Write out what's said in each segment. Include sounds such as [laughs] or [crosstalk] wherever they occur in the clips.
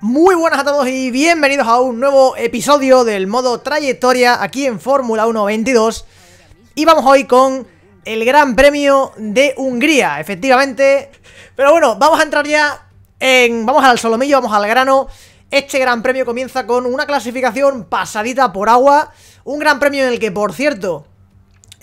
Muy buenas a todos y bienvenidos a un nuevo episodio del modo trayectoria aquí en Fórmula 122. Y vamos hoy con el Gran Premio de Hungría, efectivamente Pero bueno, vamos a entrar ya en... vamos al solomillo, vamos al grano Este Gran Premio comienza con una clasificación pasadita por agua Un Gran Premio en el que, por cierto,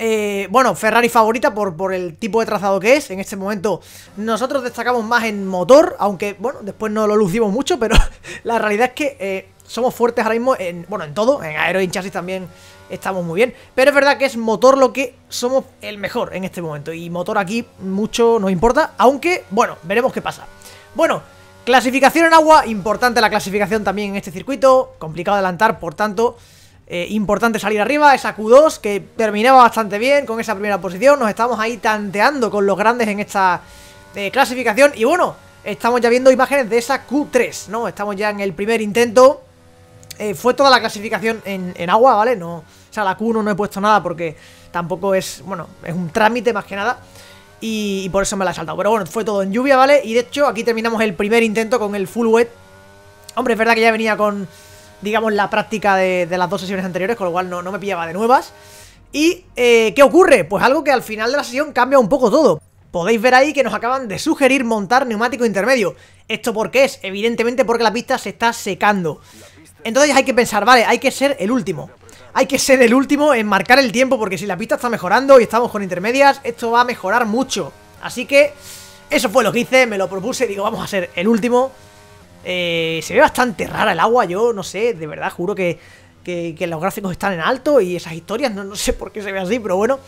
eh, bueno, Ferrari favorita por, el tipo de trazado que es. En este momento nosotros destacamos más en motor, aunque, bueno, después no lo lucimos mucho, pero [laughs] la realidad es que eh, somos fuertes ahora mismo bueno, en todo, en aero y en chasis también estamos muy bien. Pero es verdad que es motor lo que somos el mejor en este momento. Y motor aquí mucho nos importa, aunque, bueno, veremos qué pasa. Bueno, clasificación en agua, importante la clasificación también en este circuito, complicado adelantar, por tanto... Eh, importante salir arriba, esa Q2 que terminaba bastante bien con esa primera posición, nos estamos ahí tanteando con los grandes en esta eh, clasificación y bueno, estamos ya viendo imágenes de esa Q3, ¿no? Estamos ya en el primer intento, eh, fue toda la clasificación en, agua, ¿vale? No, o sea, la Q1 no he puesto nada porque tampoco es, bueno, es un trámite más que nada y, y por eso me la he saltado, pero bueno, fue todo en lluvia, ¿vale? Y de hecho aquí terminamos el primer intento con el full wet, hombre, es verdad que ya venía con digamos, la práctica de, las dos sesiones anteriores, con lo cual no, me pillaba de nuevas. ¿Y eh, qué ocurre? Pues algo que al final de la sesión cambia un poco todo. Podéis ver ahí que nos acaban de sugerir montar neumático intermedio. ¿Esto por qué es? Evidentemente porque la pista se está secando. Entonces hay que pensar, vale, hay que ser el último. Hay que ser el último en marcar el tiempo porque si la pista está mejorando y estamos con intermedias, esto va a mejorar mucho. Así que eso fue lo que hice, me lo propuse, digo, vamos a ser el último eh, se ve bastante rara el agua, yo no sé, de verdad, juro que, los gráficos están en alto y esas historias, no, sé por qué se ve así, pero bueno.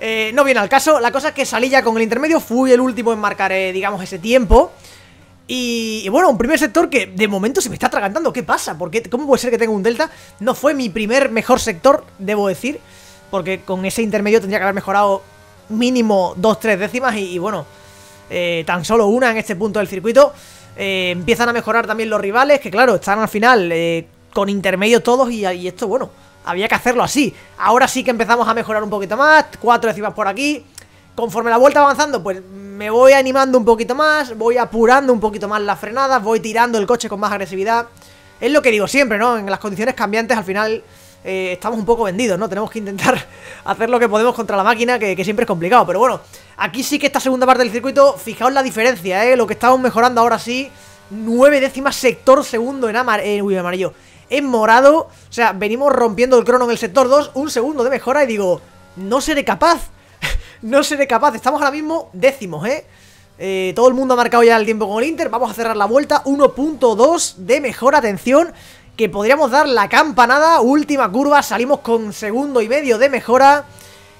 Eh, no viene al caso, la cosa es que salí ya con el intermedio, fui el último en marcar, eh, digamos, ese tiempo. Y, bueno, un primer sector que de momento se me está atragantando, ¿qué pasa? ¿Por qué? pasa cómo puede ser que tenga un delta? No fue mi primer mejor sector, debo decir, porque con ese intermedio tendría que haber mejorado mínimo 2-3 décimas y bueno, tan solo una en este punto del circuito. Eh, empiezan a mejorar también los rivales, que claro, están al final eh, con intermedio todos y, esto, bueno, había que hacerlo así. Ahora sí que empezamos a mejorar un poquito más, cuatro décimas por aquí. Conforme la vuelta avanzando, pues me voy animando un poquito más, voy apurando un poquito más las frenadas, voy tirando el coche con más agresividad. Es lo que digo siempre, ¿no? En las condiciones cambiantes al final eh, estamos un poco vendidos, ¿no? Tenemos que intentar [laughs] hacer lo que podemos contra la máquina, que siempre es complicado. Pero bueno, Aquí sí que esta segunda parte del circuito, fijaos la diferencia, ¿eh? Lo que estamos mejorando ahora sí, Nueve décimas sector segundo en, amar amarillo, en morado. O sea, venimos rompiendo el crono en el sector 2, un segundo de mejora y digo, no seré capaz, [laughs] no seré capaz. Estamos ahora mismo décimos, eh. ¿eh? todo el mundo ha marcado ya el tiempo con el Inter Vamos a cerrar la vuelta 1.2 de mejora. atención Que podríamos dar la campanada Última curva Salimos con segundo y medio de mejora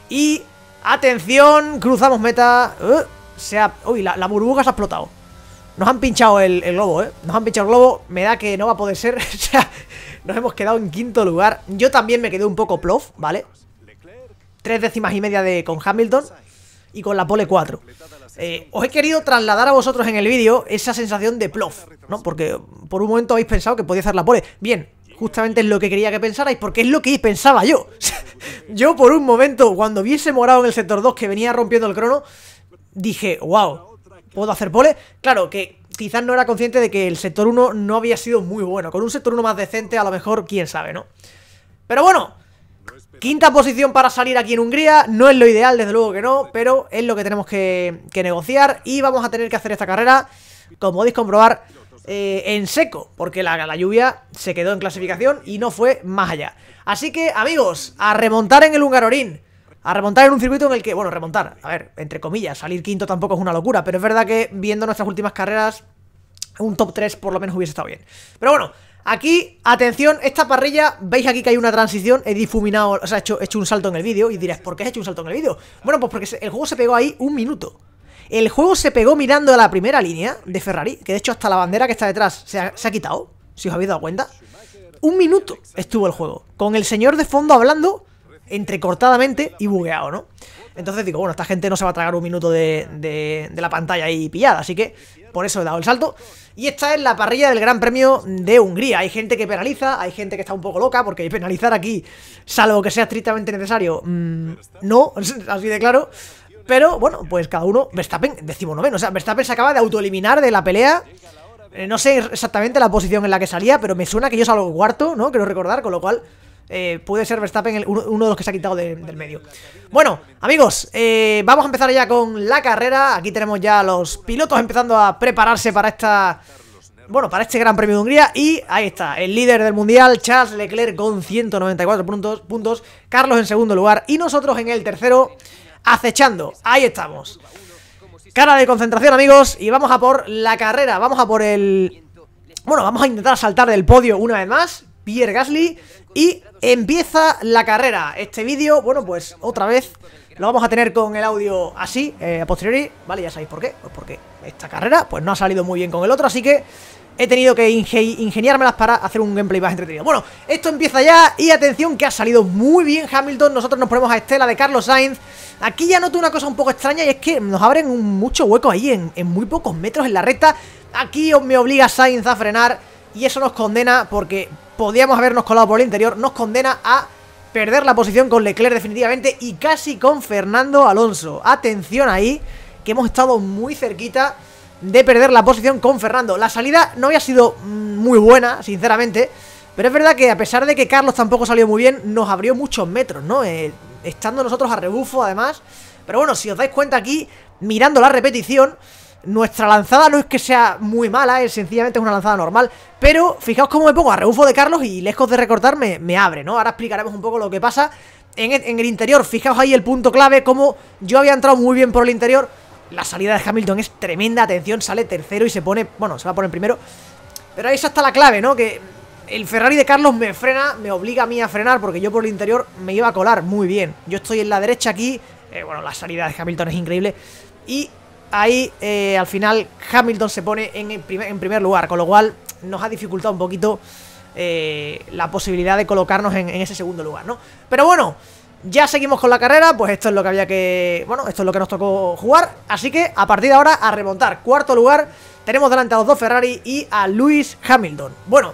Y Atención, cruzamos meta. Uh, se ha... Uy, la, la, burbuja se ha explotado. Nos han pinchado el, globo, ¿eh? Nos han pinchado el globo. Me da que no va a poder ser. [laughs] o sea, nos hemos quedado en quinto lugar. Yo también me quedé un poco plof, ¿vale? Tres décimas y media de con Hamilton y con la pole 4. Eh, os he querido trasladar a vosotros en el vídeo esa sensación de plof, ¿no? Porque por un momento habéis pensado que podía hacer la pole. Bien, justamente es lo que quería que pensarais, porque es lo que pensaba yo. [laughs] yo por un momento, cuando vi ese morado en el sector 2 que venía rompiendo el crono, dije, wow, ¿puedo hacer pole? Claro, que quizás no era consciente de que el sector 1 no había sido muy bueno. Con un sector 1 más decente, a lo mejor, quién sabe, ¿no? Pero bueno, quinta posición para salir aquí en Hungría. No es lo ideal, desde luego que no, pero es lo que tenemos que, que negociar. Y vamos a tener que hacer esta carrera, como podéis comprobar eh, en seco, porque la, la lluvia se quedó en clasificación y no fue más allá. Así que, amigos, a remontar en el Hungarorín. A remontar en un circuito en el que, bueno, remontar, a ver, entre comillas, salir quinto tampoco es una locura, pero es verdad que viendo nuestras últimas carreras, un top 3 por lo menos hubiese estado bien. Pero bueno, Aquí, atención, esta parrilla, veis aquí que hay una transición, he difuminado, o sea, he hecho, hecho un salto en el vídeo y dirás, ¿por qué he hecho un salto en el vídeo? Bueno, pues porque el juego se pegó ahí un minuto. El juego se pegó mirando a la primera línea de Ferrari, que de hecho hasta la bandera que está detrás se ha, quitado, si os habéis dado cuenta. Un minuto estuvo el juego, con el señor de fondo hablando entrecortadamente y bugueado, ¿no? Entonces digo, bueno, esta gente no se va a tragar un minuto de, la pantalla ahí pillada, así que por eso he dado el salto. Y esta es la parrilla del Gran Premio de Hungría. Hay gente que penaliza, hay gente que está un poco loca, porque penalizar aquí, salvo que sea estrictamente necesario, mm, no, [laughs] así de claro. Pero bueno, pues cada uno, Verstappen, decimonoveno, o sea, Verstappen se acaba de autoeliminar de la pelea eh, no sé exactamente la posición en la que salía, pero me suena que yo salgo cuarto, ¿no? Quiero recordar, con lo cual eh, puede ser Verstappen uno, de los que se ha quitado del medio. Bueno, amigos, eh, vamos a empezar ya con la carrera. Aquí tenemos ya a los pilotos empezando a prepararse para esta... Bueno, para este Gran Premio de Hungría y ahí está, el líder del Mundial, Charles Leclerc con 194 puntos Carlos en segundo lugar y nosotros en el tercero acechando. Ahí estamos. Cara de concentración, amigos, y vamos a por la carrera, vamos a por el... Bueno, vamos a intentar saltar del podio una vez más, Pierre Gasly, y empieza la carrera. Este vídeo, bueno, pues otra vez lo vamos a tener con el audio así, eh, a posteriori, ¿vale? Ya sabéis por qué, pues porque esta carrera pues no ha salido muy bien con el otro, así que he tenido que ingeniármelas para hacer un gameplay más entretenido. Bueno, esto empieza ya y atención que ha salido muy bien Hamilton. Nosotros nos ponemos a Estela de Carlos Sainz. Aquí ya noto una cosa un poco extraña y es que nos abren muchos huecos ahí en, en, muy pocos metros en la recta. Aquí me obliga Sainz a frenar y eso nos condena porque podíamos habernos colado por el interior. Nos condena a perder la posición con Leclerc definitivamente y casi con Fernando Alonso. Atención ahí, que hemos estado muy cerquita de perder la posición con Fernando. La salida no había sido muy buena, sinceramente, pero es verdad que a pesar de que Carlos tampoco salió muy bien, nos abrió muchos metros, ¿no? Eh, estando nosotros a rebufo, además. Pero bueno, si os dais cuenta aquí, mirando la repetición, nuestra lanzada no es que sea muy mala, es sencillamente es una lanzada normal Pero fijaos cómo me pongo a rebufo de Carlos y lejos de recortarme me, abre, ¿no? Ahora explicaremos un poco lo que pasa en, el interior, fijaos ahí el punto clave Como yo había entrado muy bien por el interior La salida de Hamilton es tremenda, atención, sale tercero y se pone, bueno, se va a poner primero Pero ahí está la clave, ¿no? Que el Ferrari de Carlos me frena, me obliga a mí a frenar Porque yo por el interior me iba a colar muy bien Yo estoy en la derecha aquí, eh, bueno, la salida de Hamilton es increíble Y Ahí, eh, al final, Hamilton se pone en, primer, lugar, con lo cual nos ha dificultado un poquito eh, la posibilidad de colocarnos en, ese segundo lugar, ¿no? Pero bueno, ya seguimos con la carrera, pues esto es lo que había que... Bueno, esto es lo que nos tocó jugar, así que a partir de ahora a remontar. Cuarto lugar, tenemos delante a los dos Ferrari y a Lewis Hamilton. Bueno,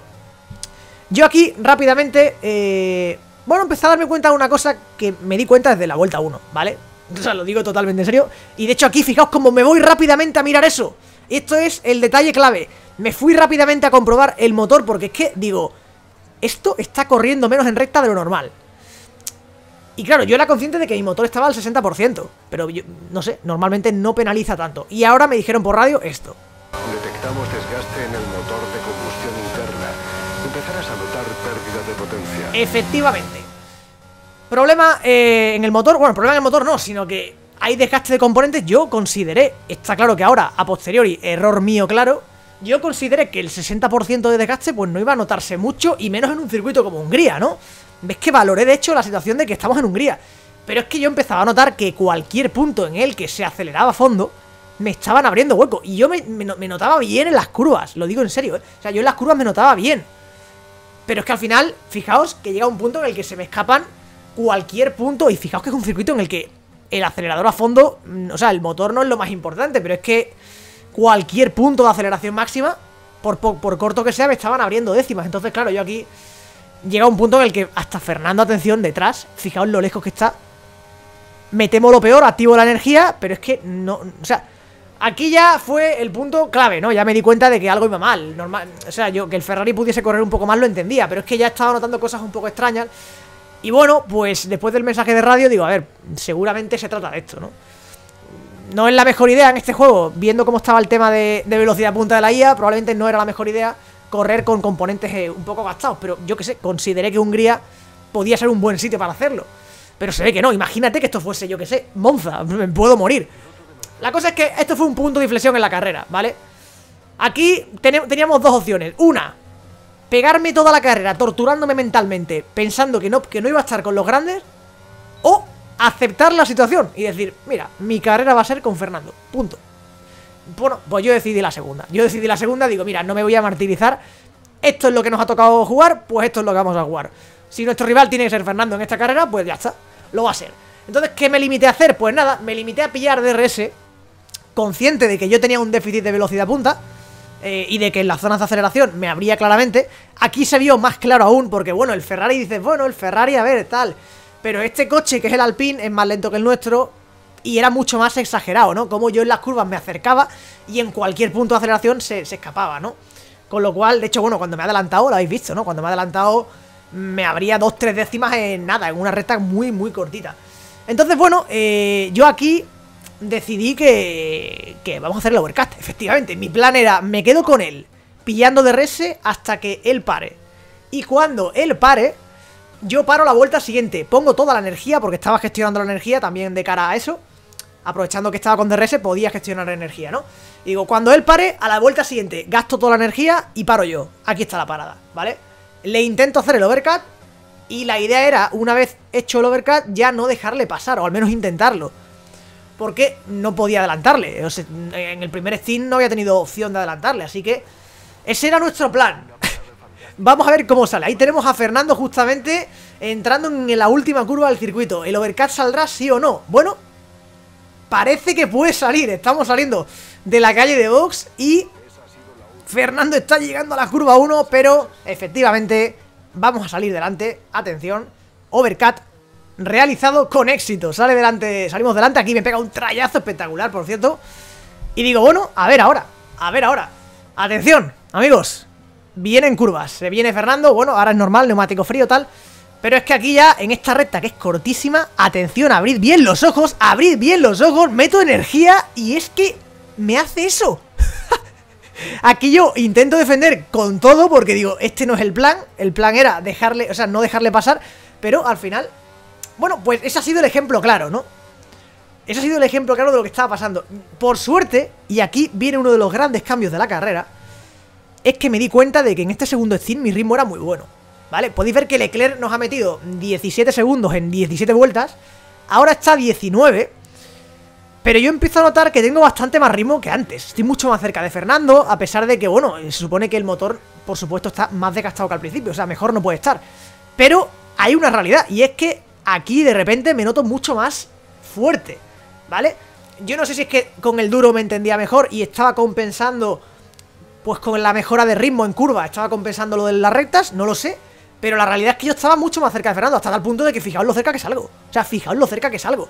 yo aquí rápidamente... Eh, bueno, empecé a darme cuenta de una cosa que me di cuenta desde la vuelta 1, ¿vale? O sea, lo digo totalmente en serio. Y de hecho aquí, fijaos cómo me voy rápidamente a mirar eso. Esto es el detalle clave. Me fui rápidamente a comprobar el motor porque es que, digo, esto está corriendo menos en recta de lo normal. Y claro, yo era consciente de que mi motor estaba al 60%, pero no sé, normalmente no penaliza tanto. Y ahora me dijeron por radio esto. en el motor de interna. a notar de potencia. Efectivamente. Problema eh, en el motor, bueno, problema en el motor no, sino que hay desgaste de componentes. Yo consideré, está claro que ahora, a posteriori, error mío claro, yo consideré que el 60% de desgaste pues no iba a notarse mucho y menos en un circuito como Hungría, ¿no? Ves que valoré de hecho la situación de que estamos en Hungría. Pero es que yo empezaba a notar que cualquier punto en el que se aceleraba a fondo, me estaban abriendo hueco. Y yo me, me, notaba bien en las curvas, lo digo en serio, ¿eh? O sea, yo en las curvas me notaba bien. Pero es que al final, fijaos que llega un punto en el que se me escapan cualquier punto. Y fijaos que es un circuito en el que el acelerador a fondo, mm, o sea, el motor no es lo más importante, pero es que cualquier punto de aceleración máxima, por, por, corto que sea, me estaban abriendo décimas. Entonces, claro, yo aquí llega un punto en el que hasta Fernando, atención, detrás, fijaos lo lejos que está. Me temo lo peor, activo la energía, pero es que no, o sea, aquí ya fue el punto clave, ¿no? Ya me di cuenta de que algo iba mal. Normal, o sea, yo que el Ferrari pudiese correr un poco más lo entendía, pero es que ya estaba notando cosas un poco extrañas. Y bueno, pues después del mensaje de radio digo, a ver, seguramente se trata de esto, ¿no? No es la mejor idea en este juego, viendo cómo estaba el tema de, velocidad punta de la IA, probablemente no era la mejor idea correr con componentes eh, un poco gastados, pero yo que sé, consideré que Hungría podía ser un buen sitio para hacerlo. Pero se ve que no, imagínate que esto fuese, yo que sé, Monza, me puedo morir. La cosa es que esto fue un punto de inflexión en la carrera, ¿vale? Aquí teníamos dos opciones. Una, pegarme toda la carrera torturándome mentalmente, pensando que no, que no iba a estar con los grandes, o aceptar la situación y decir, mira, mi carrera va a ser con Fernando, punto. Bueno, pues yo decidí la segunda. Yo decidí la segunda, digo, mira, no me voy a martirizar. Esto es lo que nos ha tocado jugar, pues esto es lo que vamos a jugar. Si nuestro rival tiene que ser Fernando en esta carrera, pues ya está, lo va a ser. Entonces, ¿qué me limité a hacer? Pues nada, me limité a pillar DRS, consciente de que yo tenía un déficit de velocidad punta, eh, y de que en las zonas de aceleración me abría claramente. Aquí se vio más claro aún, porque bueno, el Ferrari dices, bueno, el Ferrari, a ver, tal. Pero este coche, que es el Alpine, es más lento que el nuestro y era mucho más exagerado, ¿no? Como yo en las curvas me acercaba y en cualquier punto de aceleración se, escapaba, ¿no? Con lo cual, de hecho, bueno, cuando me ha adelantado, lo habéis visto, ¿no? Cuando me ha adelantado me abría dos, tres décimas en nada, en una recta muy, muy cortita. Entonces, bueno, eh, yo aquí decidí que, que vamos a hacer el overcast. Efectivamente, mi plan era, me quedo con él, pillando de rese hasta que él pare. Y cuando él pare, yo paro la vuelta siguiente. Pongo toda la energía, porque estaba gestionando la energía también de cara a eso. Aprovechando que estaba con DRS, podía gestionar energía, ¿no? Y digo, cuando él pare, a la vuelta siguiente gasto toda la energía y paro yo. Aquí está la parada, ¿vale? Le intento hacer el overcut y la idea era, una vez hecho el overcut, ya no dejarle pasar, o al menos intentarlo porque no podía adelantarle. en el primer Steam no había tenido opción de adelantarle, así que ese era nuestro plan. [laughs] Vamos a ver cómo sale. Ahí tenemos a Fernando justamente entrando en la última curva del circuito. ¿El Overcat saldrá sí o no? Bueno, parece que puede salir. Estamos saliendo de la calle de box y Fernando está llegando a la curva 1, pero efectivamente vamos a salir delante. Atención, Overcat realizado con éxito. Sale delante, salimos delante, aquí me pega un trayazo espectacular, por cierto. Y digo, bueno, a ver ahora, a ver ahora. Atención, amigos, vienen curvas. Se viene Fernando, bueno, ahora es normal, neumático frío, tal. Pero es que aquí ya, en esta recta que es cortísima, atención, abrid bien los ojos, abrid bien los ojos, meto energía y es que me hace eso. [laughs] aquí yo intento defender con todo porque digo, este no es el plan, el plan era dejarle, o sea, no dejarle pasar, pero al final bueno, pues ese ha sido el ejemplo claro, ¿no? Ese ha sido el ejemplo claro de lo que estaba pasando. Por suerte, y aquí viene uno de los grandes cambios de la carrera, es que me di cuenta de que en este segundo stint mi ritmo era muy bueno. ¿Vale? Podéis ver que Leclerc nos ha metido 17 segundos en 17 vueltas. Ahora está 19. Pero yo empiezo a notar que tengo bastante más ritmo que antes. Estoy mucho más cerca de Fernando, a pesar de que, bueno, se supone que el motor, por supuesto, está más desgastado que al principio. O sea, mejor no puede estar. Pero hay una realidad, y es que aquí de repente me noto mucho más fuerte, ¿vale? Yo no sé si es que con el duro me entendía mejor y estaba compensando, pues con la mejora de ritmo en curva, estaba compensando lo de las rectas, no lo sé. Pero la realidad es que yo estaba mucho más cerca de Fernando, hasta tal punto de que fijaos lo cerca que salgo. O sea, fijaos lo cerca que salgo.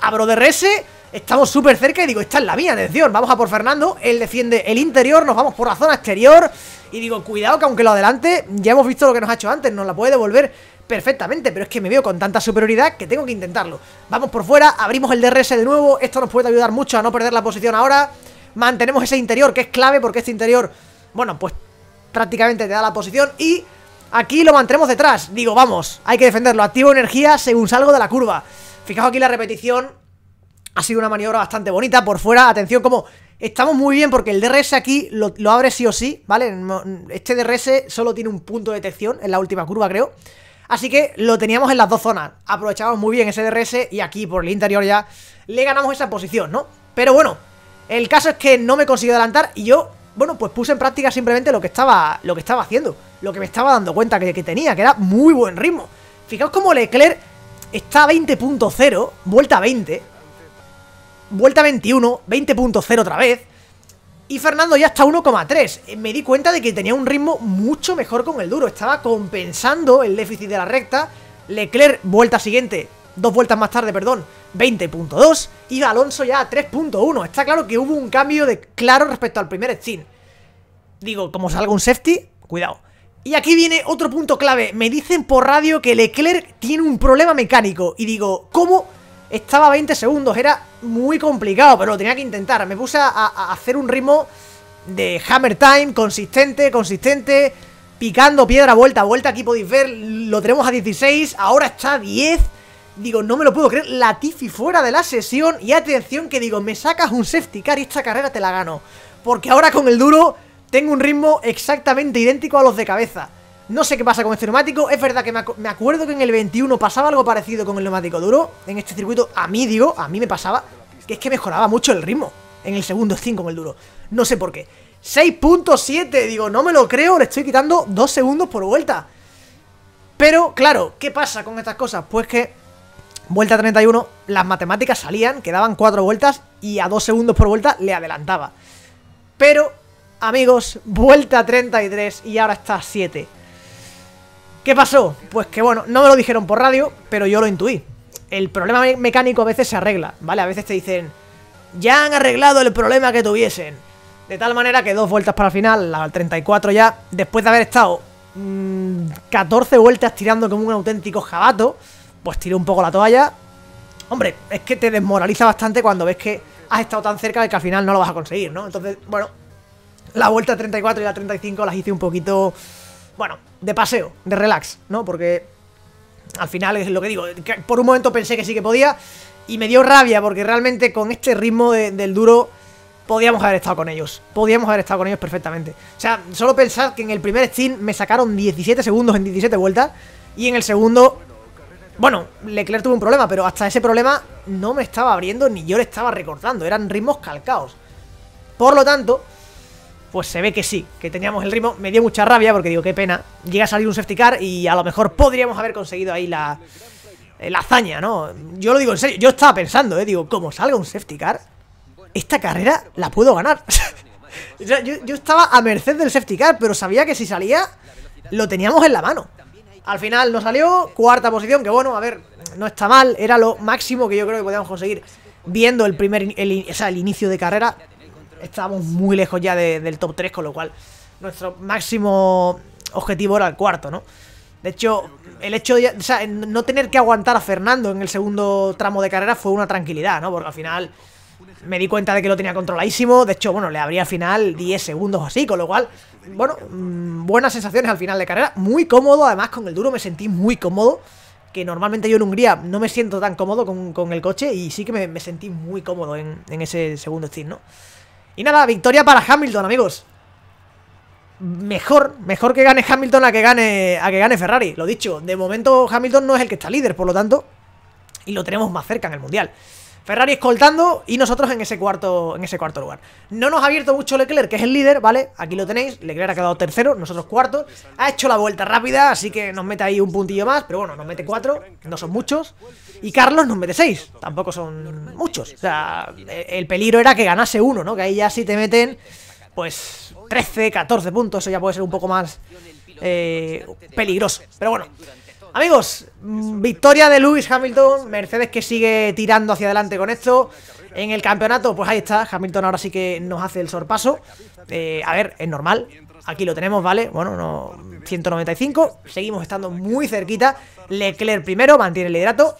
Abro de rese, estamos súper cerca y digo, esta es la mía, atención, vamos a por Fernando. Él defiende el interior, nos vamos por la zona exterior. Y digo, cuidado que aunque lo adelante, ya hemos visto lo que nos ha hecho antes, nos la puede devolver perfectamente, pero es que me veo con tanta superioridad que tengo que intentarlo. Vamos por fuera, abrimos el DRS de nuevo, esto nos puede ayudar mucho a no perder la posición ahora. Mantenemos ese interior, que es clave porque este interior, bueno, pues prácticamente te da la posición y aquí lo mantremos detrás. Digo, vamos, hay que defenderlo. Activo energía según salgo de la curva. Fijaos aquí la repetición, ha sido una maniobra bastante bonita por fuera. Atención como... Estamos muy bien porque el DRS aquí lo, lo abre sí o sí, ¿vale? Este DRS solo tiene un punto de detección en la última curva, creo. Así que lo teníamos en las dos zonas. Aprovechamos muy bien ese DRS y aquí por el interior ya le ganamos esa posición, ¿no? Pero bueno, el caso es que no me consiguió adelantar y yo, bueno, pues puse en práctica simplemente lo que estaba, lo que estaba haciendo. Lo que me estaba dando cuenta que, que tenía, que era muy buen ritmo. Fijaos cómo Leclerc está a 20.0, vuelta 20, vuelta 21, 20.0 otra vez. Y Fernando ya está 1,3. Eh, me di cuenta de que tenía un ritmo mucho mejor con el duro. Estaba compensando el déficit de la recta. Leclerc, vuelta siguiente, dos vueltas más tarde, perdón, 20.2 y Alonso ya 3.1. Está claro que hubo un cambio de claro respecto al primer stint. Digo, como salga un safety, cuidado. Y aquí viene otro punto clave. Me dicen por radio que Leclerc tiene un problema mecánico. Y digo, ¿cómo? Estaba a 20 segundos, era muy complicado, pero lo tenía que intentar. Me puse a, hacer un ritmo de Hammer Time, consistente, consistente, picando piedra vuelta a vuelta. Aquí podéis ver, lo tenemos a 16, ahora está a 10. Digo, no me lo puedo creer, la Tifi fuera de la sesión y atención que digo, me sacas un safety car y esta carrera te la gano. Porque ahora con el duro tengo un ritmo exactamente idéntico a los de cabeza. No sé qué pasa con este neumático Es verdad que me, acuerdo que en el 21 pasaba algo parecido con el neumático duro En este circuito, a mí digo, a mí me pasaba Que es que mejoraba mucho el ritmo En el segundo 5 con el duro No sé por qué 6.7, digo, no me lo creo Le estoy quitando 2 segundos por vuelta Pero, claro, ¿qué pasa con estas cosas? Pues que Vuelta 31, las matemáticas salían, quedaban 4 vueltas y a 2 segundos por vuelta le adelantaba. Pero, amigos, vuelta 33 y ahora está 7. ¿Qué pasó? Pues que bueno, no me lo dijeron por radio, pero yo lo intuí. El problema mecánico a veces se arregla, ¿vale? A veces te dicen, ya han arreglado el problema que tuviesen. De tal manera que dos vueltas para el final, la 34 ya, después de haber estado 14 mm, vueltas tirando como un auténtico jabato, pues tiré un poco la toalla. Hombre, es que te desmoraliza bastante cuando ves que has estado tan cerca de que al final no lo vas a conseguir, ¿no? Entonces, bueno, la vuelta 34 y la 35 las hice un poquito... Bueno, de paseo, de relax, ¿no? Porque al final es lo que digo, por un momento pensé que sí que podía y me dio rabia porque realmente con este ritmo del duro podíamos haber estado con ellos, podíamos haber estado con ellos perfectamente. O sea, solo pensar que en el primer Steam me sacaron 17 segundos en 17 vueltas y en el segundo... Bueno, Leclerc tuvo un problema, pero hasta ese problema no me estaba abriendo ni yo le estaba recortando, eran ritmos calcaos. Por lo tanto, pues se ve que sí, que teníamos el ritmo. Me dio mucha rabia porque digo, qué pena. Llega a salir un safety car y a lo mejor podríamos haber conseguido ahí la, eh, hazaña, ¿no? Yo lo digo en serio, yo estaba pensando, ¿eh? Digo, como salga un safety car, esta carrera la puedo ganar. [laughs] yo, estaba a merced del safety car, pero sabía que si salía, lo teníamos en la mano. Al final no salió, cuarta posición, que bueno, a ver, no está mal, era lo máximo que yo creo que podíamos conseguir viendo el primer el, o sea, el inicio de carrera estábamos muy lejos ya del top 3, con lo cual nuestro máximo objetivo era el cuarto, ¿no? De hecho, el hecho de no tener que aguantar a Fernando en el segundo tramo de carrera fue una tranquilidad, ¿no? Porque al final me di cuenta de que lo tenía controladísimo. De hecho, bueno, le abría al final 10 segundos o así, con lo cual, bueno, mm, buenas sensaciones al final de carrera. Muy cómodo, además con el duro me sentí muy cómodo. Que normalmente yo en Hungría no me siento tan cómodo con, el coche y sí que me, sentí muy cómodo en, ese segundo stint, ¿no? Y nada, victoria para Hamilton, amigos mejor, mejor que gane Hamilton a que gane, a que gane Ferrari. Lo dicho, de momento Hamilton no es el que está líder, por lo tanto, y lo tenemos más cerca en el Mundial. Ferrari escoltando y nosotros en ese cuarto, en ese cuarto lugar. No nos ha abierto mucho Leclerc, que es el líder, ¿vale? Aquí lo tenéis, Leclerc ha quedado tercero, nosotros cuarto. Ha hecho la vuelta rápida, así que nos mete ahí un puntillo más, pero bueno, nos mete cuatro, no son muchos. Y Carlos nos mete seis, tampoco son muchos. O sea, el peligro era que ganase uno, ¿no? Que ahí ya si te meten, pues 13, 14 puntos, eso ya puede ser un poco más eh, peligroso. Pero bueno... Amigos, mm, victoria de Lewis Hamilton, Mercedes que sigue tirando hacia adelante con esto. En el campeonato, pues ahí está, Hamilton ahora sí que nos hace el sorpaso. Eh, a ver, es normal, aquí lo tenemos, ¿vale? Bueno, no, 195, seguimos estando muy cerquita. Leclerc primero, mantiene el liderato.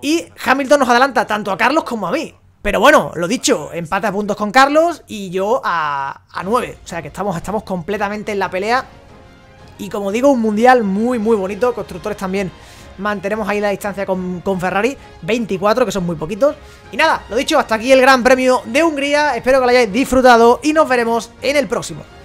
Y Hamilton nos adelanta tanto a Carlos como a mí. Pero bueno, lo dicho, empate a puntos con Carlos y yo a, a 9. O sea que estamos, estamos completamente en la pelea y como digo, un mundial muy, muy bonito. Constructores también mantenemos ahí la distancia con, Ferrari 24, que son muy poquitos Y nada, lo dicho, hasta aquí el Gran Premio de Hungría Espero que lo hayáis disfrutado y nos veremos en el próximo